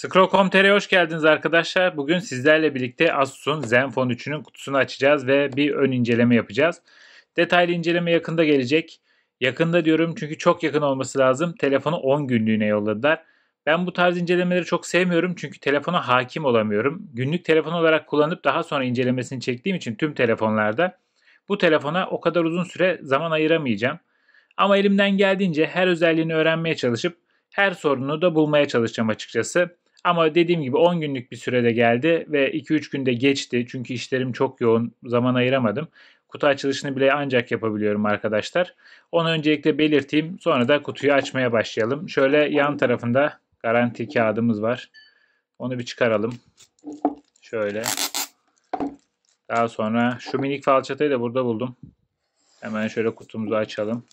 Scroll.com.tr'ye hoş geldiniz arkadaşlar. Bugün sizlerle birlikte Asus'un Zenfone 3'ünün kutusunu açacağız ve bir ön inceleme yapacağız. Detaylı inceleme yakında gelecek. Yakında diyorum çünkü çok yakın olması lazım. Telefonu 10 günlüğüne yolladılar. Ben bu tarz incelemeleri çok sevmiyorum çünkü telefona hakim olamıyorum. Günlük telefon olarak kullanıp daha sonra incelemesini çektiğim için tüm telefonlarda bu telefona o kadar uzun süre zaman ayıramayacağım. Ama elimden geldiğince her özelliğini öğrenmeye çalışıp her sorunu da bulmaya çalışacağım açıkçası. Ama dediğim gibi 10 günlük bir sürede geldi ve 2-3 günde geçti. Çünkü işlerim çok yoğun. Zaman ayıramadım. Kutu açılışını bile ancak yapabiliyorum arkadaşlar. Onu öncelikle belirteyim. Sonra da kutuyu açmaya başlayalım. Şöyle yan tarafında garanti kağıdımız var. Onu bir çıkaralım. Şöyle. Daha sonra şu minik falçatayı da burada buldum. Hemen şöyle kutumuzu açalım.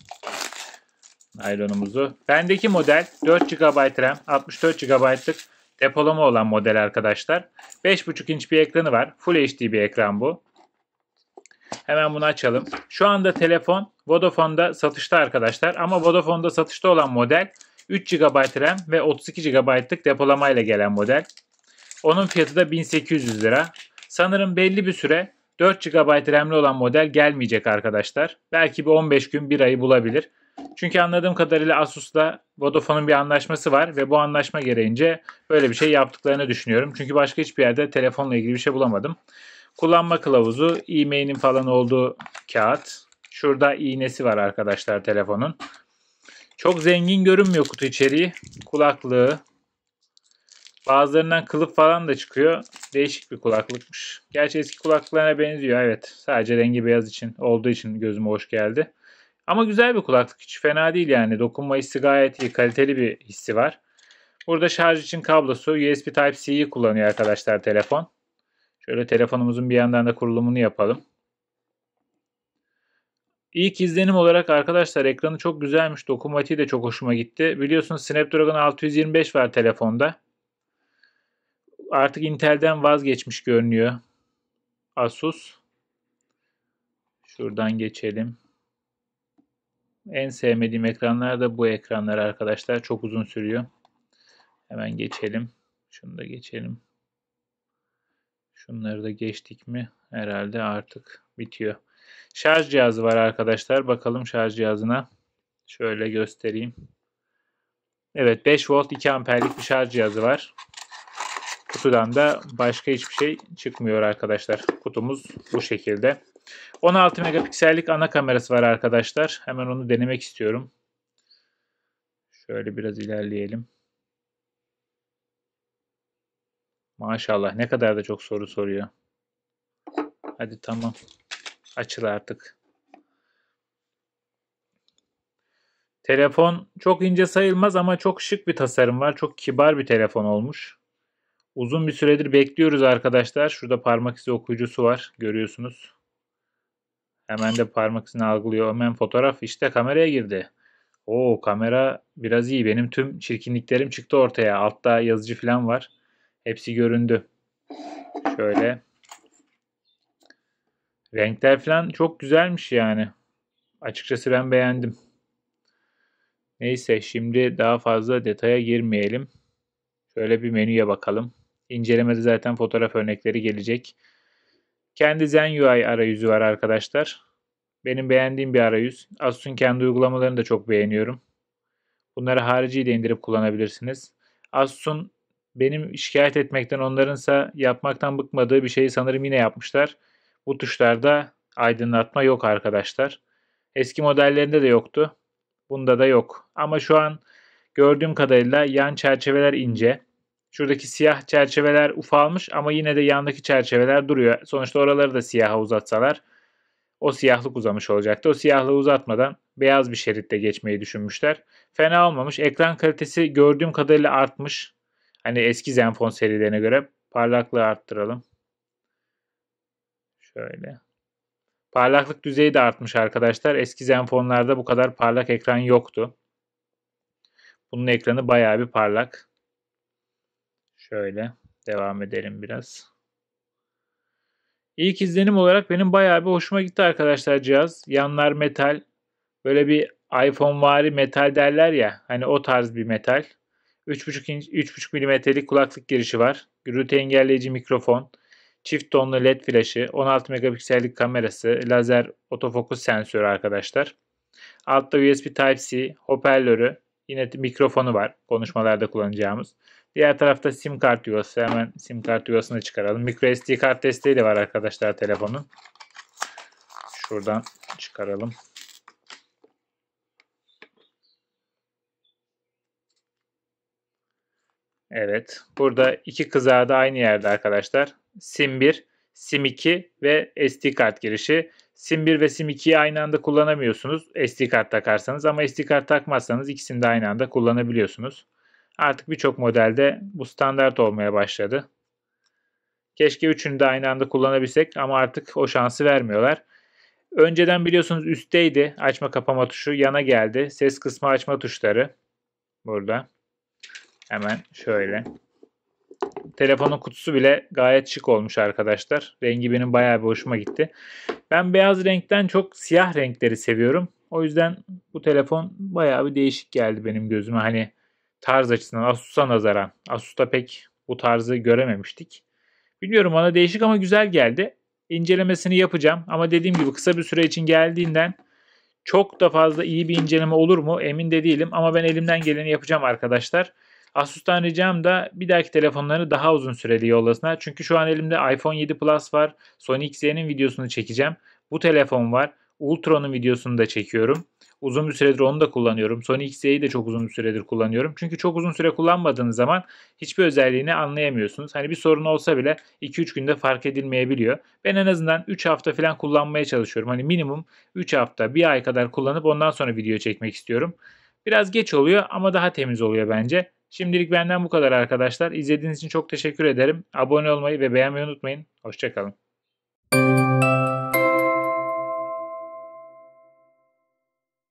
Naylonumuzu. Bendeki model 4 GB RAM, 64 GB'lık Depolama olan model arkadaşlar. 5.5 inç bir ekranı var. Full HD bir ekran bu. Hemen bunu açalım. Şu anda telefon Vodafone'da satışta arkadaşlar. Ama Vodafone'da satışta olan model 3 GB RAM ve 32 GB'lık depolamayla gelen model. Onun fiyatı da 1800 lira. Sanırım belli bir süre 4 GB RAM'li olan model gelmeyecek arkadaşlar. Belki bir 15 gün, 1 ayı bulabilir. Çünkü anladığım kadarıyla Asus'la Vodafone'un bir anlaşması var ve bu anlaşma gereğince böyle bir şey yaptıklarını düşünüyorum. Çünkü başka hiçbir yerde telefonla ilgili bir şey bulamadım. Kullanma kılavuzu, e-mail'in falan olduğu kağıt. Şurada iğnesi var arkadaşlar telefonun. Çok zengin görünmüyor kutu içeriği. Kulaklığı. Bazılarından kılıf falan da çıkıyor. Değişik bir kulaklıkmış. Gerçi eski kulaklıklarına benziyor evet. Sadece rengi beyaz için olduğu için gözüme hoş geldi. Ama güzel bir kulaklık hiç fena değil yani. Dokunma hissi gayet iyi. Kaliteli bir hissi var. Burada şarj için kablosu USB Type-C'yi kullanıyor arkadaşlar telefon. Şöyle telefonumuzun bir yandan da kurulumunu yapalım. İlk izlenim olarak arkadaşlar ekranı çok güzelmiş. Dokunmatiği de çok hoşuma gitti. Biliyorsunuz Snapdragon 625 var telefonda. Artık Intel'den vazgeçmiş görünüyor. Asus. Şuradan geçelim. En sevmediğim ekranlar da bu ekranlar arkadaşlar. Çok uzun sürüyor. Hemen geçelim. Şunu da geçelim. Şunları da geçtik mi herhalde artık bitiyor. Şarj cihazı var arkadaşlar. Bakalım şarj cihazına. Şöyle göstereyim. Evet 5 volt 2 amperlik bir şarj cihazı var. Kutudan da başka hiçbir şey çıkmıyor arkadaşlar. Kutumuz bu şekilde. 16 megapiksellik ana kamerası var arkadaşlar. Hemen onu denemek istiyorum. Şöyle biraz ilerleyelim. Maşallah ne kadar da çok soru soruyor. Hadi tamam. Açıl artık. Telefon çok ince sayılmaz ama çok şık bir tasarım var. Çok kibar bir telefon olmuş. Uzun bir süredir bekliyoruz arkadaşlar. Şurada parmak izi okuyucusu var. Görüyorsunuz. Hemen de parmak izini algılıyor. Hemen fotoğraf işte kameraya girdi. Oo kamera biraz iyi. Benim tüm çirkinliklerim çıktı ortaya. Altta yazıcı falan var. Hepsi göründü. Şöyle. Renkler falan çok güzelmiş yani. Açıkçası ben beğendim. Neyse şimdi daha fazla detaya girmeyelim. Şöyle bir menüye bakalım. İncelemede zaten fotoğraf örnekleri gelecek. Kendi Zen UI arayüzü var arkadaşlar. Benim beğendiğim bir arayüz. Asus'un kendi uygulamalarını da çok beğeniyorum. Bunları harici de indirip kullanabilirsiniz. Asus'un benim şikayet etmekten onlarınsa yapmaktan bıkmadığı bir şeyi sanırım yine yapmışlar. Bu tuşlarda aydınlatma yok arkadaşlar. Eski modellerinde de yoktu. Bunda da yok. Ama şu an gördüğüm kadarıyla yan çerçeveler ince. Şuradaki siyah çerçeveler ufalmış ama yine de yandaki çerçeveler duruyor. Sonuçta oraları da siyaha uzatsalar o siyahlık uzamış olacaktı. O siyahlığı uzatmadan beyaz bir şeritte geçmeyi düşünmüşler. Fena olmamış. Ekran kalitesi gördüğüm kadarıyla artmış. Hani eski Zenfone serilerine göre parlaklığı arttıralım. Şöyle. Parlaklık düzeyi de artmış arkadaşlar. Eski Zenfone'larda bu kadar parlak ekran yoktu. Bunun ekranı bayağı bir parlak. Şöyle devam edelim biraz. İlk izlenim olarak benim bayağı bir hoşuma gitti arkadaşlar cihaz. Yanlar metal. Böyle bir iPhone vari metal derler ya. Hani o tarz bir metal. 3.5 inç 3.5 milimetrelik kulaklık girişi var. Gürültü engelleyici mikrofon, çift tonlu led flaşı, 16 megapiksellik kamerası, lazer otofokus sensörü arkadaşlar. Altta USB Type-C hoparlörü, yine mikrofonu var konuşmalarda kullanacağımız. Diğer tarafta sim kart yuvası. Hemen sim kart yuvasını çıkaralım. Micro SD kart desteği de var arkadaşlar telefonun. Şuradan çıkaralım. Evet. Burada iki kızağı da aynı yerde arkadaşlar. SIM 1, SIM 2 ve SD kart girişi. SIM 1 ve SIM 2'yi aynı anda kullanamıyorsunuz SD kart takarsanız ama SD kart takmazsanız ikisini de aynı anda kullanabiliyorsunuz. Artık birçok modelde bu standart olmaya başladı. Keşke üçünü de aynı anda kullanabilsek ama artık o şansı vermiyorlar. Önceden biliyorsunuz üstteydi açma kapama tuşu yana geldi. Ses kısmı açma tuşları burada. Hemen şöyle. Telefonun kutusu bile gayet şık olmuş arkadaşlar. Rengi benim bayağı bir hoşuma gitti. Ben beyaz renkten çok siyah renkleri seviyorum. O yüzden bu telefon bayağı bir değişik geldi benim gözüme. Hani tarz açısından Asus'a nazaran. Asus'ta pek bu tarzı görememiştik. Biliyorum, bana değişik ama güzel geldi. İncelemesini yapacağım ama dediğim gibi kısa bir süre için geldiğinden çok da fazla iyi bir inceleme olur mu emin de değilim ama ben elimden geleni yapacağım arkadaşlar. Asus'tan ricam da bir dahaki telefonlarını daha uzun süreli yollasınlar. Çünkü şu an elimde iPhone 7 Plus var. Sony X'nin videosunu çekeceğim. Bu telefon var. Ultra'nın videosunu da çekiyorum. Uzun bir süredir onu da kullanıyorum. Sony X'iyi de çok uzun bir süredir kullanıyorum. Çünkü çok uzun süre kullanmadığınız zaman hiçbir özelliğini anlayamıyorsunuz. Hani bir sorun olsa bile 2-3 günde fark edilmeyebiliyor. Ben en azından 3 hafta falan kullanmaya çalışıyorum. Hani minimum 3 hafta, bir ay kadar kullanıp ondan sonra video çekmek istiyorum. Biraz geç oluyor ama daha temiz oluyor bence. Şimdilik benden bu kadar arkadaşlar. İzlediğiniz için çok teşekkür ederim. Abone olmayı ve beğenmeyi unutmayın. Hoşçakalın.